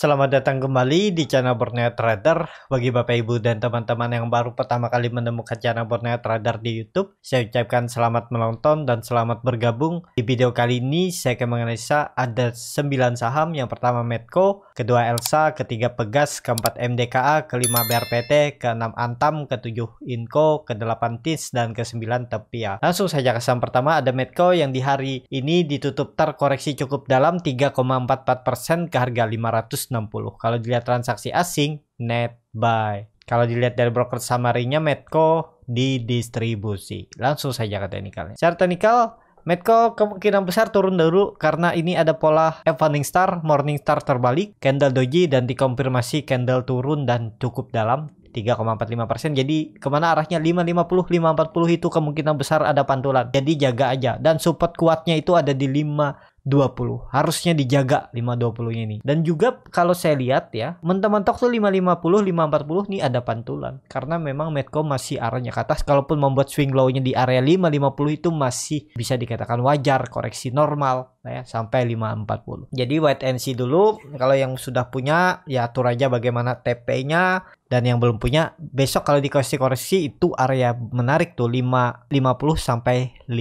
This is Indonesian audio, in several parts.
Selamat datang kembali di channel Borneo Trader. Bagi Bapak Ibu dan teman-teman yang baru pertama kali menemukan channel Borneo Trader di YouTube, saya ucapkan selamat menonton dan selamat bergabung. Di video kali ini saya akan menganalisa ada 9 saham. Yang pertama Medco, kedua Elsa, ketiga Pegas, keempat MDKA, kelima BRPT, keenam Antam, ketujuh Inco, kedelapan TIS dan kesembilan Tepia. Langsung saja ke saham pertama ada Medco yang di hari ini ditutup terkoreksi cukup dalam 3,44% ke harga 500 kalau dilihat transaksi asing, net buy. Kalau dilihat dari broker samarinya nya Medco didistribusi. Langsung saja ke teknikalnya. Secara teknikal, Medco kemungkinan besar turun dulu karena ini ada pola Evening Star, Morning Star terbalik, candle doji dan dikonfirmasi candle turun dan cukup dalam 3,45% jadi kemana arahnya 550 540 itu kemungkinan besar ada pantulan jadi jaga aja dan support kuatnya itu ada di 5 20. Harusnya dijaga 520 ini. Dan juga kalau saya lihat ya, mentok-mentok tuh 550, 540 nih ada pantulan. Karena memang Medco masih arahnya ke atas. Kalaupun membuat swing low-nya di area 550 itu masih bisa dikatakan wajar, koreksi normal nah ya sampai 540. Jadi wait and see dulu. Kalau yang sudah punya ya atur aja bagaimana TP-nya dan yang belum punya besok kalau dikoreksi-koreksi itu area menarik tuh 550 sampai 5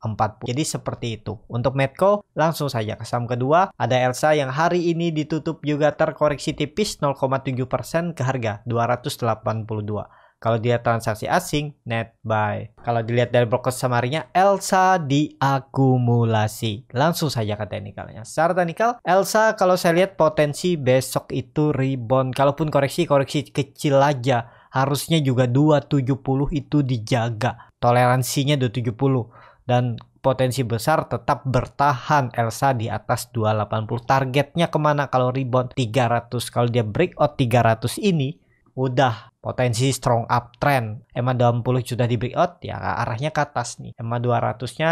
40. Jadi seperti itu. Untuk Medco, langsung saja ke saham kedua. Ada Elsa yang hari ini ditutup juga terkoreksi tipis 0,7% ke harga 282. Kalau dia transaksi asing, net buy. Kalau dilihat dari broker samarinya, Elsa diakumulasi. Langsung saja ke teknikalnya. Secara teknikal, Elsa kalau saya lihat potensi besok itu rebound. Kalaupun koreksi, koreksi kecil aja. Harusnya juga 270 itu dijaga. Toleransinya 270 dan potensi besar tetap bertahan Elsa di atas 280 targetnya kemana kalau rebound 300 kalau dia breakout 300 ini udah potensi strong uptrend EMA 20 sudah di out ya arahnya ke atas nih EMA 200 nya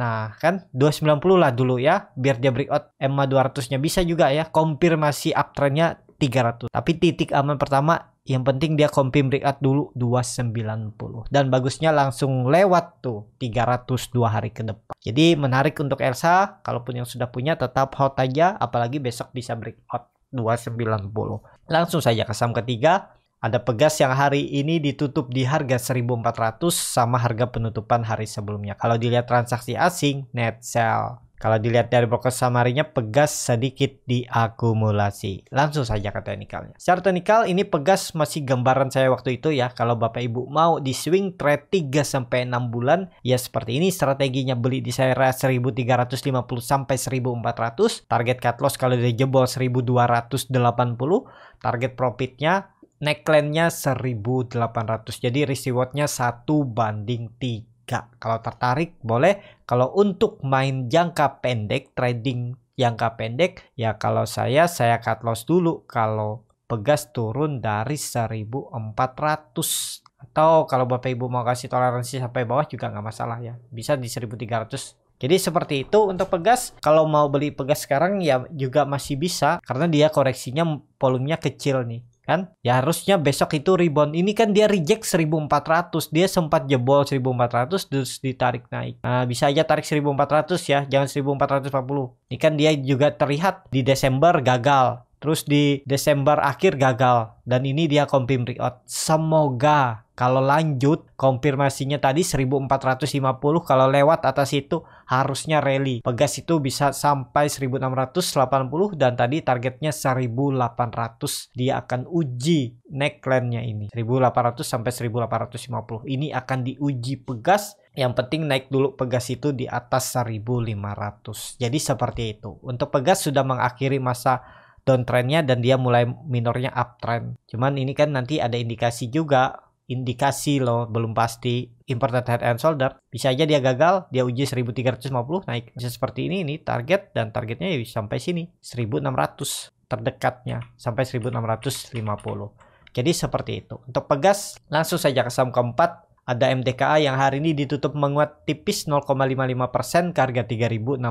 Nah kan 290 lah dulu ya biar dia breakout EMA 200 nya bisa juga ya konfirmasi uptrendnya 300 tapi titik aman pertama yang penting dia kompi breakout dulu 290 dan bagusnya langsung lewat tuh 302 hari ke depan jadi menarik untuk Elsa kalaupun yang sudah punya tetap hot aja apalagi besok bisa breakout 290 langsung saja ke saham ketiga ada pegas yang hari ini ditutup di harga 1400 sama harga penutupan hari sebelumnya kalau dilihat transaksi asing net sell kalau dilihat dari broker samarinya pegas sedikit diakumulasi. Langsung saja ke teknikalnya. Secara teknikal ini pegas masih gambaran saya waktu itu ya. Kalau Bapak Ibu mau di swing trade 3 sampai 6 bulan ya seperti ini strateginya beli di saya 1350 sampai 1400, target cut loss kalau di jebol 1280, target profitnya neckline-nya 1800. Jadi risk reward-nya 1 banding 3. 3. Kalau tertarik boleh, kalau untuk main jangka pendek, trading jangka pendek, ya kalau saya, saya cut loss dulu kalau pegas turun dari 1400 atau kalau Bapak Ibu mau kasih toleransi sampai bawah juga nggak masalah ya. Bisa di 1300. Jadi seperti itu untuk pegas. Kalau mau beli pegas sekarang ya juga masih bisa karena dia koreksinya volumenya kecil nih kan ya harusnya besok itu rebound ini kan dia reject 1400 dia sempat jebol 1400 terus ditarik naik nah, bisa aja tarik 1400 ya jangan 1440 ini kan dia juga terlihat di Desember gagal Terus di Desember akhir gagal dan ini dia confirm reout. Semoga kalau lanjut konfirmasinya tadi 1450 kalau lewat atas itu harusnya rally. Pegas itu bisa sampai 1680 dan tadi targetnya 1800. Dia akan uji neckline-nya ini. 1800 sampai 1850. Ini akan diuji pegas. Yang penting naik dulu pegas itu di atas 1500. Jadi seperti itu. Untuk pegas sudah mengakhiri masa downtrendnya dan dia mulai minornya uptrend. Cuman ini kan nanti ada indikasi juga, indikasi loh belum pasti important head and shoulder. Bisa aja dia gagal, dia uji 1350 naik bisa seperti ini ini target dan targetnya ya sampai sini 1600 terdekatnya sampai 1650. Jadi seperti itu. Untuk pegas langsung saja ke saham keempat ada MDKA yang hari ini ditutup menguat tipis 0,55% ke harga 3.600.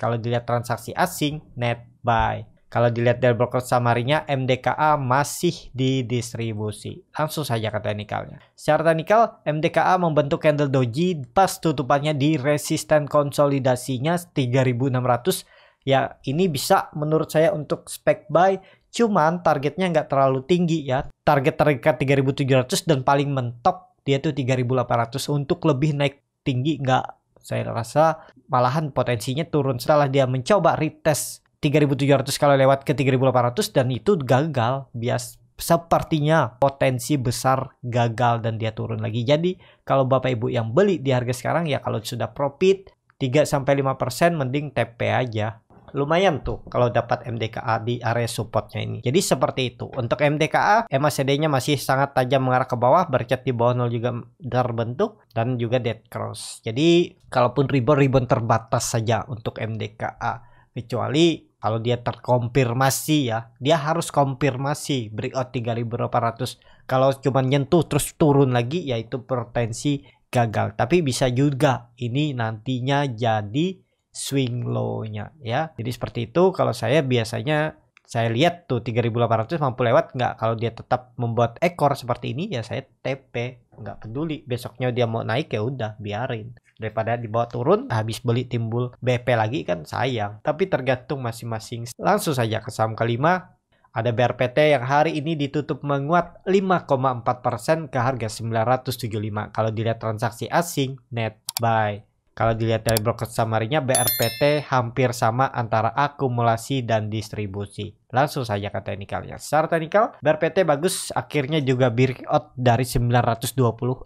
Kalau dilihat transaksi asing net buy. Kalau dilihat dari broker samarinya, MDKA masih didistribusi. Langsung saja ke teknikalnya. Secara teknikal, MDKA membentuk candle doji pas tutupannya di resisten konsolidasinya 3600. Ya, ini bisa menurut saya untuk spec buy, cuman targetnya nggak terlalu tinggi ya. Target terdekat 3700 dan paling mentok dia tuh 3800 untuk lebih naik tinggi nggak saya rasa malahan potensinya turun setelah dia mencoba retest 3700 kalau lewat ke 3800 dan itu gagal bias sepertinya potensi besar gagal dan dia turun lagi. Jadi kalau Bapak Ibu yang beli di harga sekarang ya kalau sudah profit 3 5% mending TP aja. Lumayan tuh kalau dapat MDKA di area supportnya ini. Jadi seperti itu. Untuk MDKA, MACD-nya masih sangat tajam mengarah ke bawah, bercat di bawah nol juga terbentuk dan juga dead cross. Jadi kalaupun rebound rebound terbatas saja untuk MDKA kecuali kalau dia terkonfirmasi ya dia harus konfirmasi breakout 3800 kalau cuma nyentuh terus turun lagi yaitu potensi gagal tapi bisa juga ini nantinya jadi swing low-nya ya jadi seperti itu kalau saya biasanya saya lihat tuh 3800 mampu lewat nggak kalau dia tetap membuat ekor seperti ini ya saya TP nggak peduli besoknya dia mau naik ya udah biarin daripada dibawa turun habis beli timbul BP lagi kan sayang tapi tergantung masing-masing langsung saja ke saham kelima ada BRPT yang hari ini ditutup menguat 5,4% ke harga 975 kalau dilihat transaksi asing net buy kalau dilihat dari broker summary BRPT hampir sama antara akumulasi dan distribusi. Langsung saja ke teknikalnya. Secara teknikal, BRPT bagus, akhirnya juga breakout dari 920.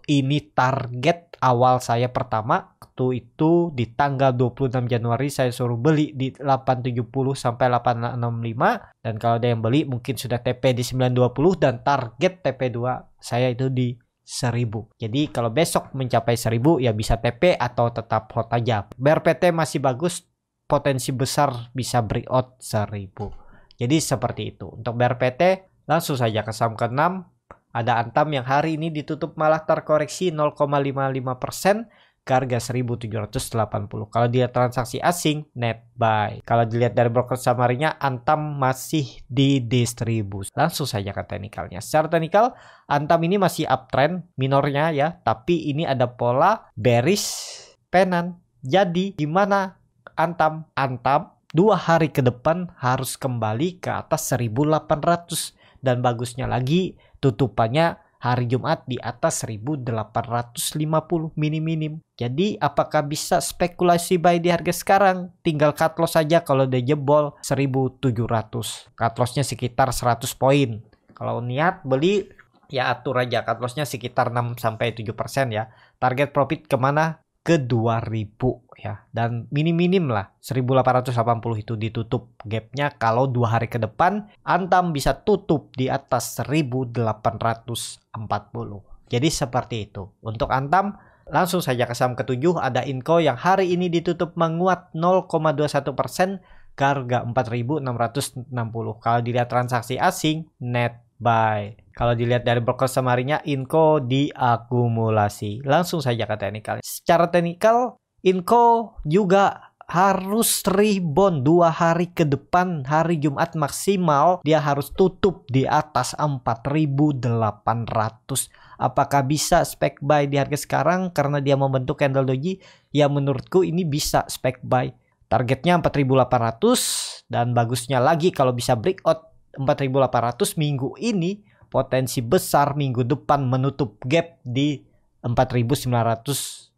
Ini target awal saya pertama waktu itu di tanggal 26 Januari saya suruh beli di 870 sampai 865 dan kalau ada yang beli mungkin sudah TP di 920 dan target TP2 saya itu di 1000. Jadi kalau besok mencapai 1000 ya bisa TP atau tetap hot aja. BRPT masih bagus, potensi besar bisa breakout 1000. Jadi seperti itu. Untuk BRPT langsung saja ke saham ke-6. Ada Antam yang hari ini ditutup malah terkoreksi 0,55% ke harga 1780. Kalau dia transaksi asing, net buy. Kalau dilihat dari broker samarinya, Antam masih di distribus. Langsung saja ke teknikalnya. Secara teknikal, Antam ini masih uptrend minornya ya, tapi ini ada pola bearish penan. Jadi gimana Antam? Antam dua hari ke depan harus kembali ke atas 1800 dan bagusnya lagi tutupannya hari Jumat di atas 1850 minim-minim. Jadi apakah bisa spekulasi buy di harga sekarang? Tinggal cut loss saja kalau udah jebol 1700. Cut lossnya sekitar 100 poin. Kalau niat beli ya atur aja cut lossnya sekitar 6 sampai 7% ya. Target profit kemana? ke 2000 ya dan minim-minim lah 1880 itu ditutup gapnya kalau dua hari ke depan Antam bisa tutup di atas 1840 jadi seperti itu untuk Antam langsung saja ke saham ketujuh ada Inco yang hari ini ditutup menguat 0,21 persen ke harga 4.660 kalau dilihat transaksi asing net buy kalau dilihat dari broker semarinya, inko diakumulasi. Langsung saja ke teknikal. Secara teknikal, inko juga harus rebound dua hari ke depan hari Jumat maksimal dia harus tutup di atas 4.800 apakah bisa spec buy di harga sekarang karena dia membentuk candle doji ya menurutku ini bisa spec buy targetnya 4.800 dan bagusnya lagi kalau bisa breakout 4.800 minggu ini potensi besar minggu depan menutup gap di 4990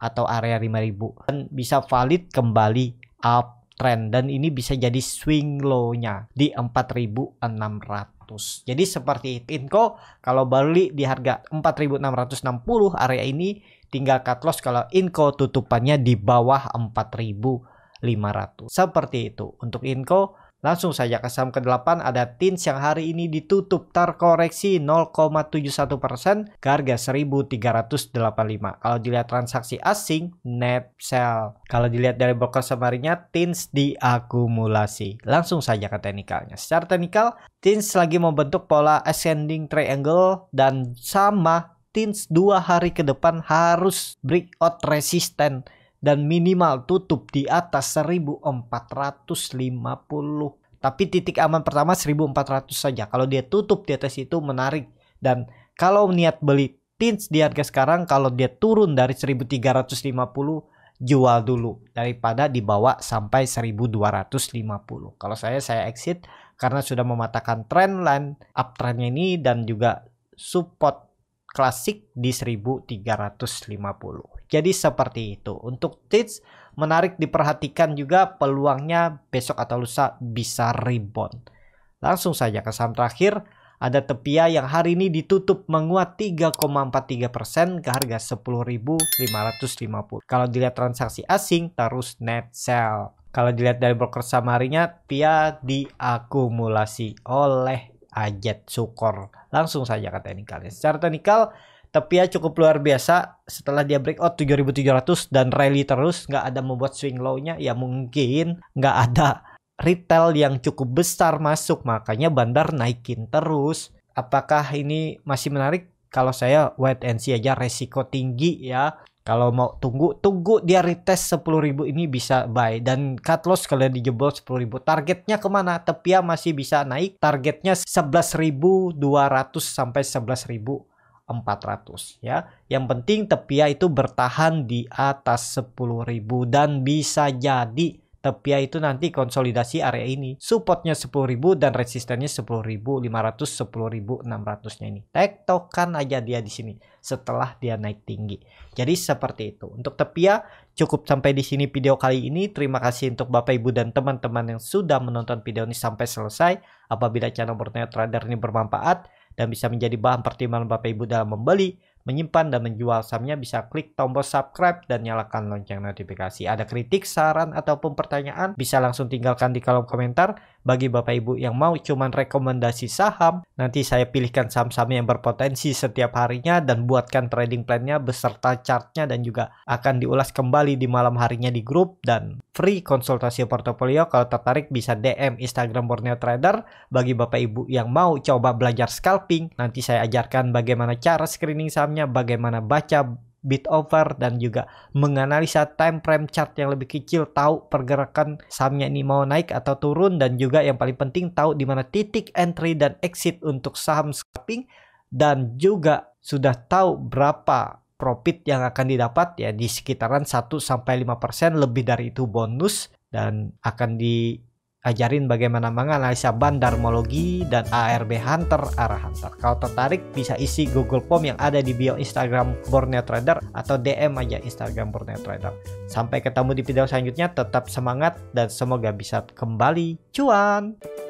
atau area 5000 dan bisa valid kembali up trend dan ini bisa jadi swing low-nya di 4600. Jadi seperti itu. Inko kalau beli di harga 4660 area ini tinggal cut loss kalau Inko tutupannya di bawah 4500. Seperti itu. Untuk Inko Langsung saja ke saham ke-8 ada Tins yang hari ini ditutup terkoreksi 0,71% ke harga 1385. Kalau dilihat transaksi asing net sell. Kalau dilihat dari broker semarinya Tins diakumulasi. Langsung saja ke teknikalnya. Secara teknikal Tins lagi membentuk pola ascending triangle dan sama Tins dua hari ke depan harus break out resisten dan minimal tutup di atas 1450. Tapi titik aman pertama 1400 saja. Kalau dia tutup di atas itu menarik dan kalau niat beli tins di harga sekarang kalau dia turun dari 1350 jual dulu daripada dibawa sampai 1250. Kalau saya saya exit karena sudah mematakan trend line uptrendnya ini dan juga support klasik di 1350. Jadi seperti itu. Untuk tips menarik diperhatikan juga peluangnya besok atau lusa bisa rebound. Langsung saja ke saham terakhir, ada Tepia yang hari ini ditutup menguat 3,43% ke harga 10.550. Kalau dilihat transaksi asing terus net sell. Kalau dilihat dari broker samarinya, Pia diakumulasi oleh ajet Sukor. Langsung saja ke teknikalnya. Secara teknikal ya cukup luar biasa setelah dia breakout 7700 dan rally terus nggak ada membuat swing low-nya ya mungkin nggak ada retail yang cukup besar masuk makanya bandar naikin terus apakah ini masih menarik kalau saya wait and see aja resiko tinggi ya kalau mau tunggu, tunggu dia retest ribu ini bisa buy. Dan cut loss kalau dijebol ribu. Targetnya kemana? Tepia masih bisa naik. Targetnya 11.200 sampai 11.400 ya. Yang penting tepia itu bertahan di atas 10.000 dan bisa jadi Tepia itu nanti konsolidasi area ini. Supportnya 10.000 dan resistennya 10.500, 10.600 nya ini. Tektokan aja dia di sini setelah dia naik tinggi. Jadi seperti itu. Untuk Tepia cukup sampai di sini video kali ini. Terima kasih untuk Bapak Ibu dan teman-teman yang sudah menonton video ini sampai selesai. Apabila channel Borneo Trader ini bermanfaat dan bisa menjadi bahan pertimbangan Bapak Ibu dalam membeli menyimpan dan menjual sahamnya bisa klik tombol subscribe dan nyalakan lonceng notifikasi. Ada kritik, saran, ataupun pertanyaan bisa langsung tinggalkan di kolom komentar. Bagi Bapak Ibu yang mau cuman rekomendasi saham, nanti saya pilihkan saham-saham yang berpotensi setiap harinya dan buatkan trading plan-nya beserta chartnya dan juga akan diulas kembali di malam harinya di grup dan free konsultasi portofolio kalau tertarik bisa DM Instagram Borneo Trader bagi Bapak Ibu yang mau coba belajar scalping nanti saya ajarkan bagaimana cara screening sahamnya bagaimana baca bit over dan juga menganalisa time frame chart yang lebih kecil tahu pergerakan sahamnya ini mau naik atau turun dan juga yang paling penting tahu di mana titik entry dan exit untuk saham scalping dan juga sudah tahu berapa profit yang akan didapat ya di sekitaran 1 sampai 5% lebih dari itu bonus dan akan di ajarin bagaimana menganalisa bandarmologi dan ARB Hunter arah Hunter. Kalau tertarik bisa isi Google Form yang ada di bio Instagram Borneo Trader atau DM aja Instagram Borneo Trader. Sampai ketemu di video selanjutnya, tetap semangat dan semoga bisa kembali cuan.